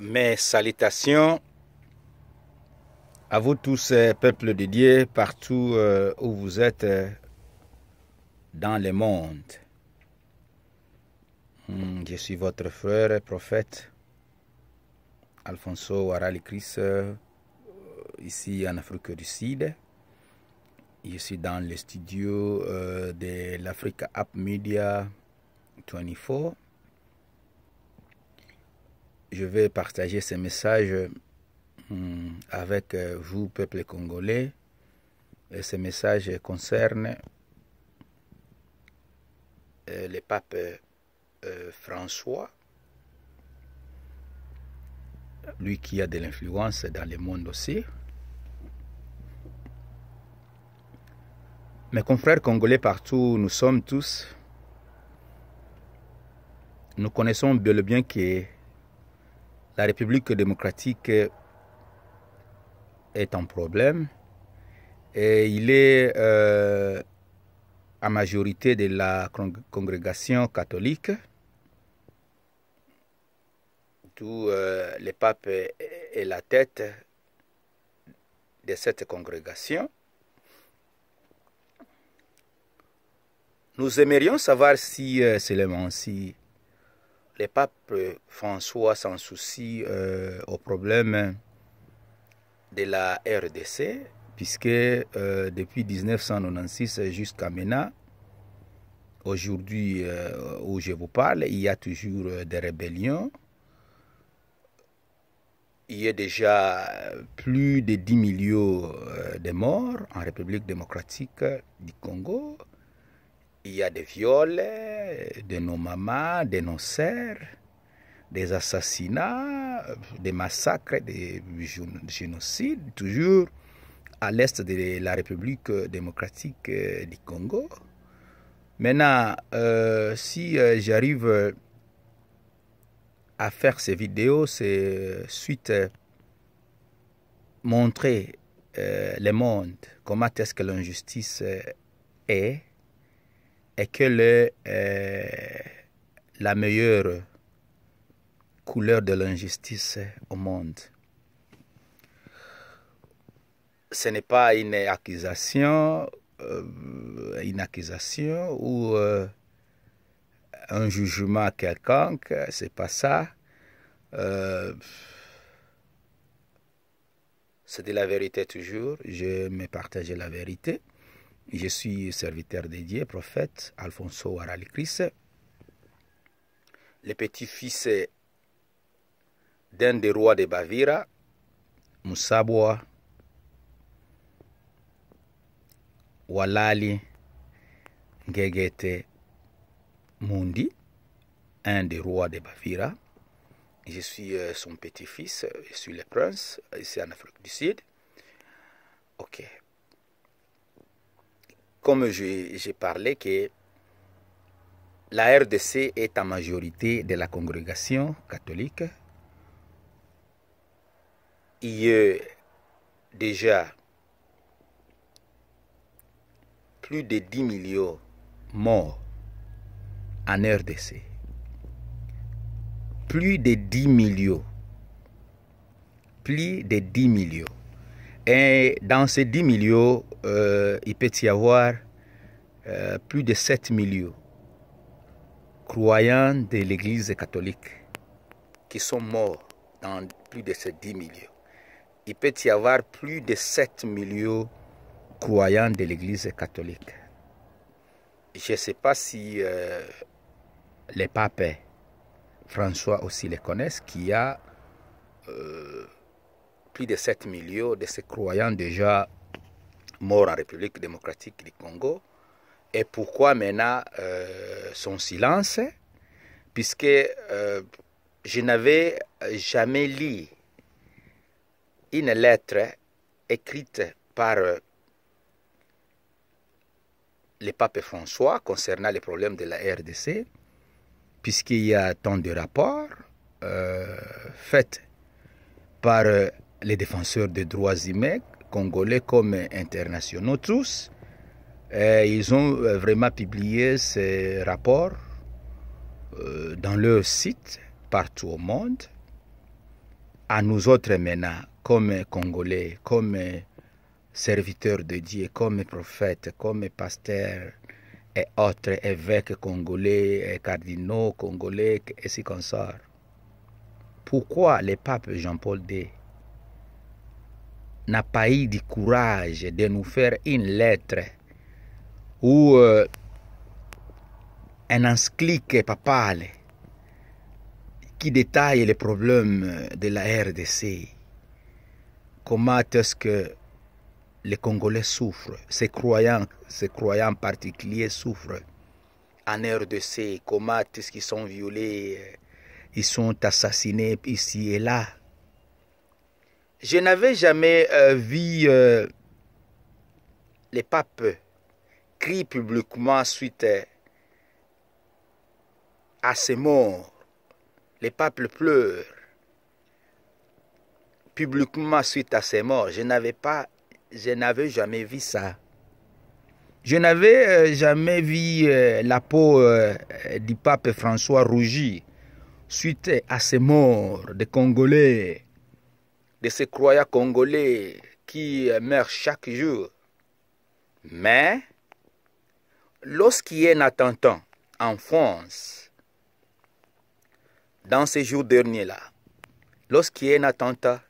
mes salutations à vous tous, euh, peuple de Dieu, partout euh, où vous êtes euh, dans le monde. Hmm, je suis votre frère et prophète Alfonso Aralikris, ici en Afrique du Sud. Je dans le studio de l'Africa App Media 24 je vais partager ce message hmm, avec euh, vous, peuple congolais. Et ce message concerne euh, le pape euh, François, lui qui a de l'influence dans le monde aussi. Mes confrères congolais partout, nous sommes tous, nous connaissons bien le bien qui est la République démocratique est en problème et il est euh, à majorité de la congrégation catholique. Tout euh, le pape est la tête de cette congrégation. Nous aimerions savoir si euh, c'est seulement si le pape François s'en soucie euh, au problème de la RDC, puisque euh, depuis 1996 jusqu'à maintenant, aujourd'hui euh, où je vous parle, il y a toujours des rébellions. Il y a déjà plus de 10 millions de morts en République démocratique du Congo. Il y a des viols de nos mamans, de nos sœurs, des assassinats, des massacres, des génocides, toujours à l'est de la République démocratique euh, du Congo. Maintenant, euh, si euh, j'arrive à faire ces vidéos, c'est suite montrer le monde comment est-ce que l'injustice est est que le, euh, la meilleure couleur de l'injustice au monde, ce n'est pas une accusation, euh, une accusation ou euh, un jugement quelconque, c'est pas ça. c'est de la vérité toujours, je me partage la vérité. Je suis serviteur de Dieu, prophète Alfonso Aralicris, le petit-fils d'un des rois de Bavira, Moussabwa Walali Gegete Mundi, un des rois de Bavira. Je suis euh, son petit-fils, je suis le prince, ici en Afrique du Sud. Ok, comme j'ai parlé que la RDC est en majorité de la congrégation catholique. Il y a déjà plus de 10 millions morts en RDC. Plus de 10 millions. Plus de 10 millions. Et dans ces 10 millions, euh, il peut y avoir euh, plus de 7 millions croyants de l'Église catholique qui sont morts dans plus de ces 10 millions. Il peut y avoir plus de 7 millions croyants de l'Église catholique. Je ne sais pas si euh, les papes, François aussi les connaissent, qui a... Euh, plus de 7 millions de ces croyants déjà morts en République démocratique du Congo. Et pourquoi maintenant euh, son silence Puisque euh, je n'avais jamais lu une lettre écrite par euh, le pape François concernant les problèmes de la RDC, puisqu'il y a tant de rapports faits par les défenseurs des droits humains, congolais comme internationaux tous, ils ont euh, vraiment publié ces rapports euh, dans leur site partout au monde. À nous autres maintenant, comme Congolais, comme serviteurs de Dieu, comme prophètes, comme pasteurs et autres évêques congolais, cardinaux congolais, et ses qu'on Pourquoi le pape Jean-Paul II n'a pas eu du courage de nous faire une lettre ou euh, un encyclique papal qui détaille les problèmes de la RDC. Comment est-ce que les Congolais souffrent, ces croyants, ces croyants particuliers souffrent en RDC, comment est-ce qu'ils sont violés, ils sont assassinés ici et là. Je n'avais jamais euh, vu euh, les papes crier publiquement suite euh, à ces morts. Les papes pleurent publiquement suite à ces morts. Je n'avais pas, je n'avais jamais vu ça. Je n'avais jamais vu la peau du pape François rougir suite à ces morts des Congolais de ces croyants congolais qui euh, meurent chaque jour. Mais, lorsqu'il y a un attentat en France, dans ces jours derniers-là, lorsqu'il y a un attentat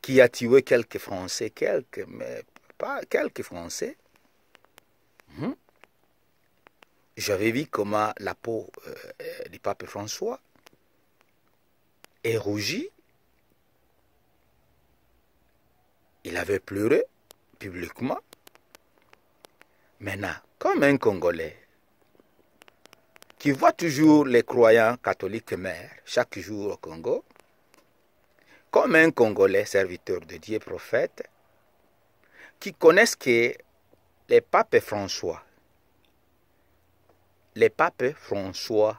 qui a tué quelques Français, quelques, mais pas quelques Français, hmm, j'avais vu comment la peau euh, euh, du pape François est rougie Il avait pleuré publiquement. Maintenant, comme un Congolais qui voit toujours les croyants catholiques mères chaque jour au Congo, comme un Congolais serviteur de Dieu prophète, qui connaisse que les papes François, les papes François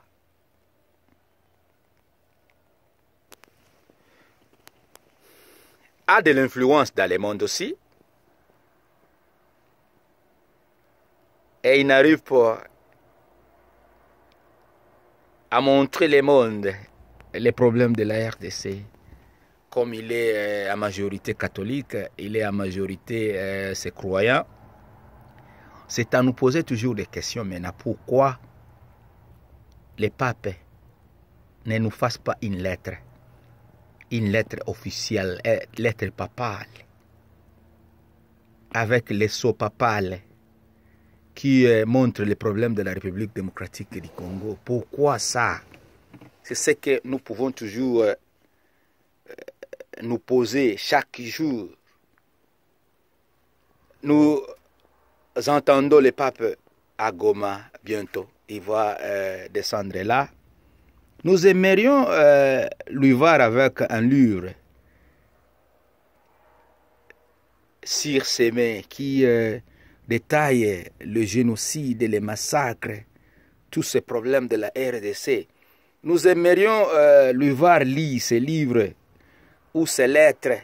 a de l'influence dans le monde aussi. Et il n'arrive pas à montrer le monde les problèmes de la RDC. Comme il est euh, à majorité catholique, il est à majorité croyant euh, ses croyants. C'est à nous poser toujours des questions maintenant. Pourquoi les papes ne nous fasse pas une lettre une lettre officielle, une euh, lettre papale, avec les sceaux papales qui euh, montre les problèmes de la République démocratique du Congo. Pourquoi ça C'est ce que nous pouvons toujours euh, nous poser chaque jour. Nous entendons le pape à Goma bientôt. Il va descendre là nous aimerions euh, lui voir avec un livre sur ses mains qui euh, détaille le génocide, les massacres, tous ces problèmes de la RDC. Nous aimerions euh, lui voir lire ses livres ou ces lettres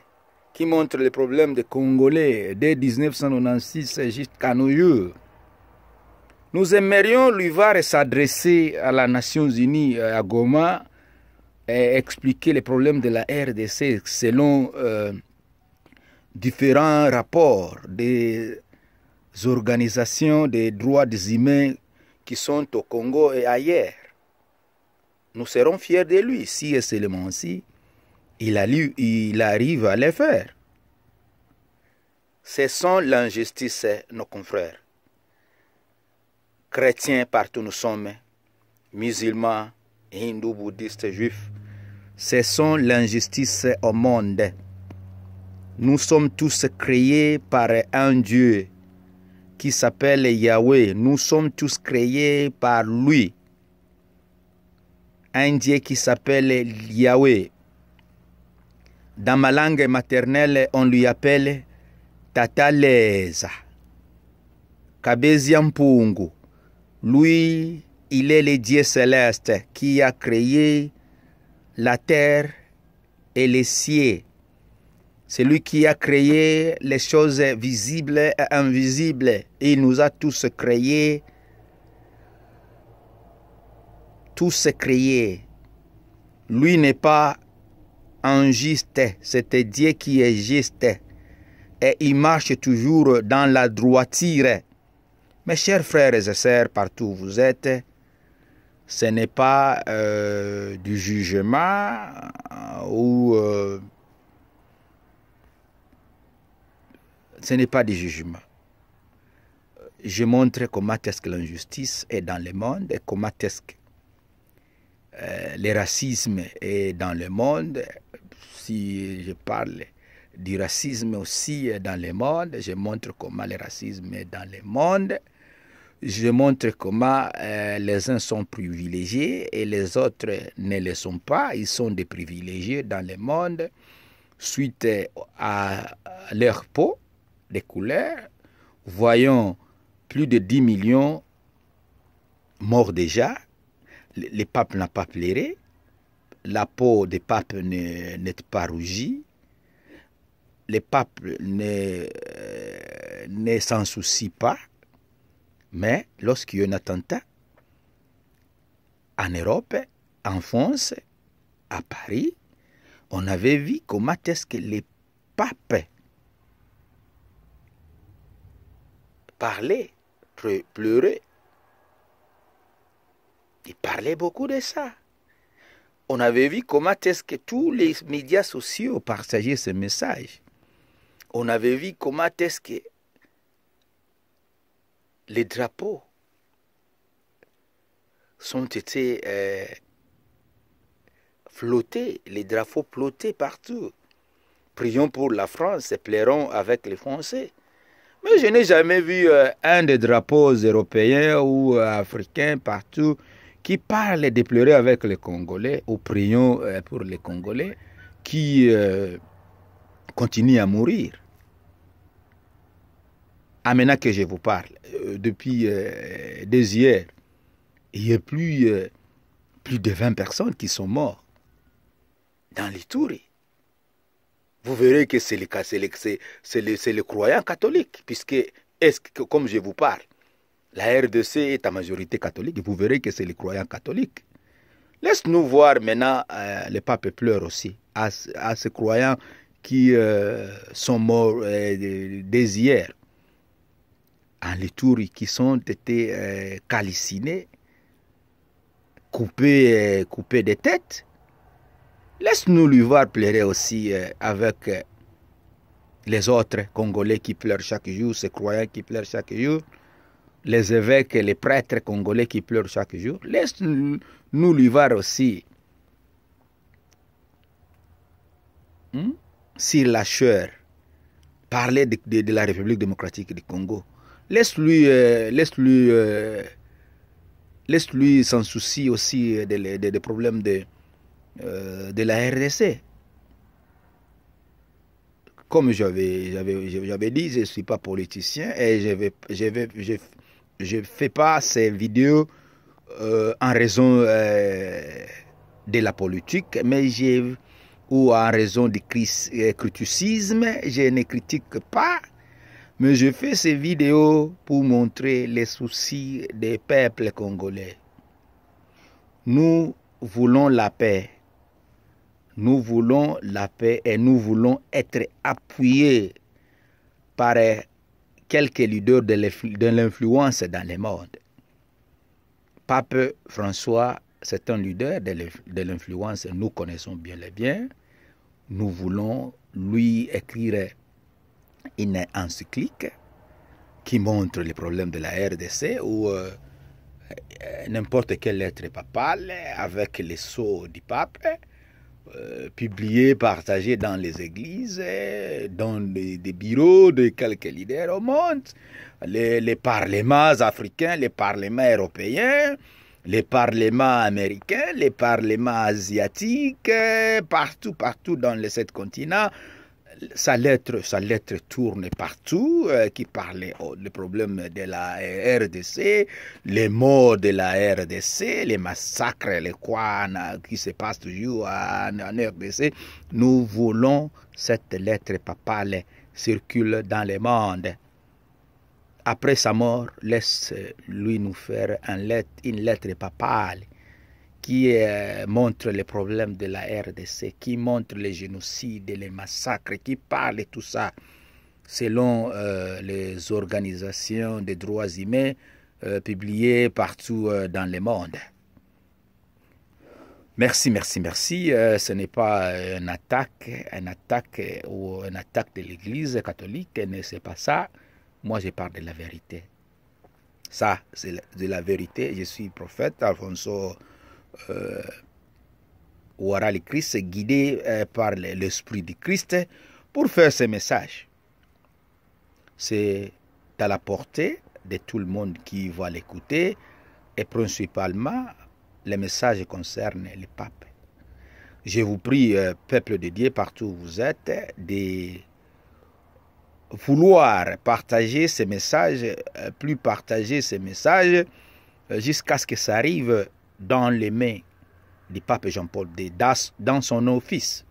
qui montrent les problèmes des Congolais dès 1996 jusqu'à nos jours. Nous aimerions lui voir s'adresser à la Nations Unies euh, à Goma et expliquer les problèmes de la RDC selon euh, différents rapports des organisations des droits des humains qui sont au Congo et ailleurs. Nous serons fiers de lui si et seulement si il, il arrive à les faire. Ce sont l'injustice, nos confrères chrétiens partout nous sommes, musulmans, hindous, bouddhistes, juifs. Cessons l'injustice au monde. Nous sommes tous créés par un Dieu qui s'appelle Yahweh. Nous sommes tous créés par lui. Un Dieu qui s'appelle Yahweh. Dans ma langue maternelle, on lui appelle Tataleza, Kabezia lui, il est le Dieu céleste qui a créé la terre et les cieux. C'est lui qui a créé les choses visibles et invisibles. il nous a tous créés. Tous créés. Lui n'est pas injuste. C'est Dieu qui est juste. Et il marche toujours dans la droiture. Mes chers frères et sœurs, partout où vous êtes, ce n'est pas euh, du jugement euh, ou euh, ce n'est pas du jugement. Je montre comment est-ce que l'injustice est dans le monde et comment est que le racisme est dans le monde. Si je parle du racisme aussi dans le monde, je montre comment le racisme est dans le monde je montre comment euh, les uns sont privilégiés et les autres ne le sont pas. Ils sont des privilégiés dans le monde suite euh, à leur peau, les couleurs. Voyons plus de 10 millions morts déjà. Le, pape n'a pas pleuré. La peau des papes n'est pas rougie. Les papes ne, euh, s'en soucie pas. Mais lorsqu'il y a un attentat, en Europe, en France, à Paris, on avait vu comment est-ce que les papes parlaient, pleuraient. Ils parlaient beaucoup de ça. On avait vu comment est-ce que tous les médias sociaux partageaient ce message. On avait vu comment est-ce que les drapeaux sont été euh, flottés, les drapeaux flottés partout. Prions pour la France et plairons avec les Français. Mais je n'ai jamais vu euh, un des drapeaux européens ou euh, africains partout qui parle de pleurer avec les Congolais ou prions pour les Congolais qui continuent à mourir. Ah, maintenant que je vous parle, euh, depuis euh, des hier, il y a plus, euh, plus de 20 personnes qui sont mortes dans les tours. Vous verrez que c'est le, C'est le croyant catholique, puisque, est que, comme je vous parle, la RDC est à majorité catholique, vous verrez que c'est les croyants catholiques. Laisse-nous voir maintenant le pape pleure aussi à, ces croyants qui sont morts des hier en tours qui sont été euh, calicinés coupés, euh, coupés des têtes. Laisse-nous lui voir pleurer aussi euh, avec les autres Congolais qui pleurent chaque jour, ces croyants qui pleurent chaque jour, les évêques et les prêtres congolais qui pleurent chaque jour. Laisse-nous lui voir aussi hmm, si lâcheur parler de la République démocratique du Congo. Laisse-lui laisse lui laisse euh, lui s'en soucier aussi euh, des, problèmes de, euh, de la RDC. Comme j'avais dit, je ne suis pas politicien et je ne je fais pas ces vidéos en raison de la politique, mais ou en raison du criticisme, je ne critique pas mais je fais ces vidéos pour montrer les soucis des peuples congolais. Nous voulons la paix. Nous voulons la paix et nous voulons être appuyés par quelques leaders de l'influence dans le monde. Pape François, c'est un leader de l'influence, nous connaissons bien les biens. Nous voulons lui écrire une encyclique qui montre les problèmes de la RDC ou euh, euh, n'importe quelle lettre papale avec les sceaux du pape, euh, publiée, dans les églises, dans des, bureaux de quelques leaders au monde, les, les parlements africains, les parlements européens, les parlements américains, les parlements asiatiques, euh, partout, partout dans les sept continents sa lettre, sa lettre tourne partout, euh, qui parlait des problèmes problème de la euh, RDC, les mots de la RDC, les massacres, les quoi euh, qui se passent toujours en, RDC. Nous voulons cette lettre papale circule dans le monde. Après sa mort, laisse lui nous faire un lettre, une lettre papale qui euh, montre les problèmes de la RDC, qui montre les génocides et les massacres, qui parle de tout ça, selon euh, les organisations des droits humains euh, publiées partout dans le monde. Merci, merci, merci. ce n'est pas une attaque, une attaque ou une attaque de l'Église catholique, ne c'est pas ça. Moi, je parle de la vérité. Ça, c'est de la vérité. Je suis prophète, Alfonso euh, aura le Christ, guidé euh, par l'Esprit du Christ, pour faire ce message. C'est à la portée de tout le monde qui va l'écouter, et principalement, le message concerne le pape. Je vous prie, euh, peuple de Dieu, partout où vous êtes, de vouloir partager ces messages, plus partager ces messages, jusqu'à ce que ça arrive dans les mains du pape Jean-Paul II, dans son office,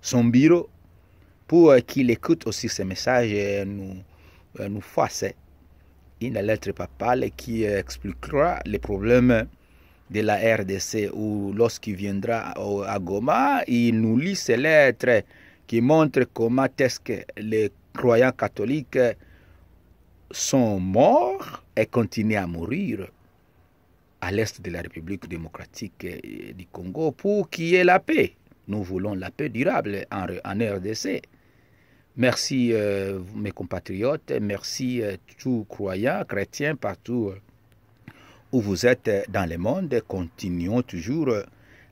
son bureau, pour euh, qu'il écoute aussi ce message et euh, nous, euh, nous fasse une lettre papale qui expliquera les problèmes de la RDC où lorsqu'il viendra à Goma, il nous lit ces lettres qui montrent comment est que les croyants catholiques sont morts et continuent à mourir à l'est de la République démocratique eh, du Congo pour qu'il y ait la paix. Nous voulons la paix durable en, RDC. Merci euh, mes compatriotes, merci euh, tous croyants, chrétiens, partout euh, où vous êtes dans le monde. Continuons toujours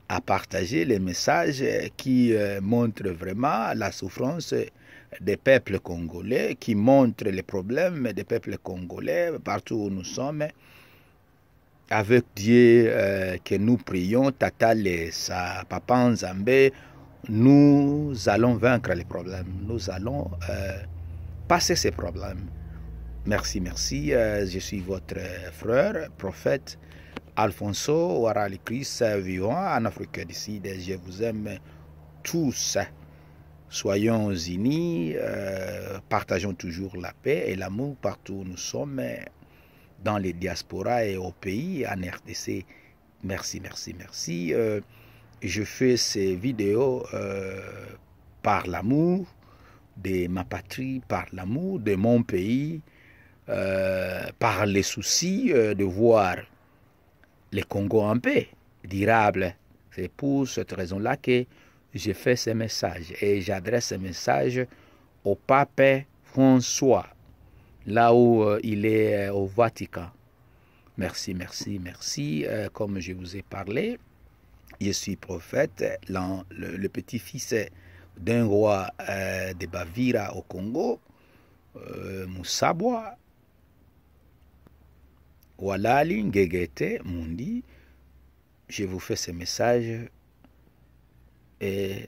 à partager les messages qui montrent vraiment la souffrance des peuples congolais, qui montrent les problèmes des peuples congolais partout où nous sommes avec Dieu euh, que nous prions, et sa Papa Zambe, nous allons vaincre les problèmes. Nous allons euh, passer ces problèmes. Merci, merci. Euh, je suis votre frère, prophète Alfonso Warali Christ, vivant en Afrique du Sud. Je vous aime tous. Soyons unis, partageons toujours la paix et l'amour partout où nous sommes dans les diasporas et au pays, en RDC. Merci, merci, merci. Euh, je fais ces vidéos euh, par l'amour de ma patrie, par l'amour de mon pays, euh, par les soucis de voir le Congo en paix, durable. C'est pour cette raison-là que j'ai fait ce message et j'adresse ce message au pape François là où euh, il est euh, au Vatican. Merci, merci, merci. Euh, comme je vous ai parlé, je suis prophète, le, petit-fils d'un roi de Bavira au Congo, Moussabwa. Walali Ngegete Mundi, je vous fais ce message et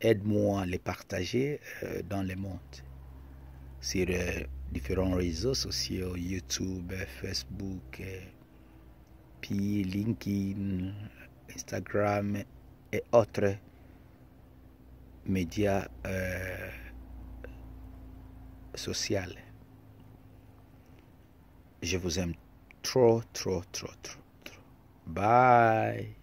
aide-moi à les partager dans le monde différents réseaux sociaux, YouTube, Facebook, eh, puis LinkedIn, Instagram et autres médias euh, sociaux. Je vous aime trop, trop, trop, trop. trop. Bye.